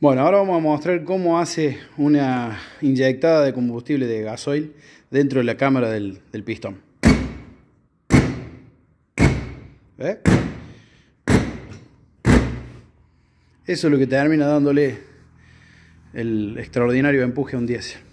Bueno, ahora vamos a mostrar cómo hace una inyectada de combustible de gasoil dentro de la cámara del, pistón. Eso es lo que termina dándole el extraordinario empuje a un diésel.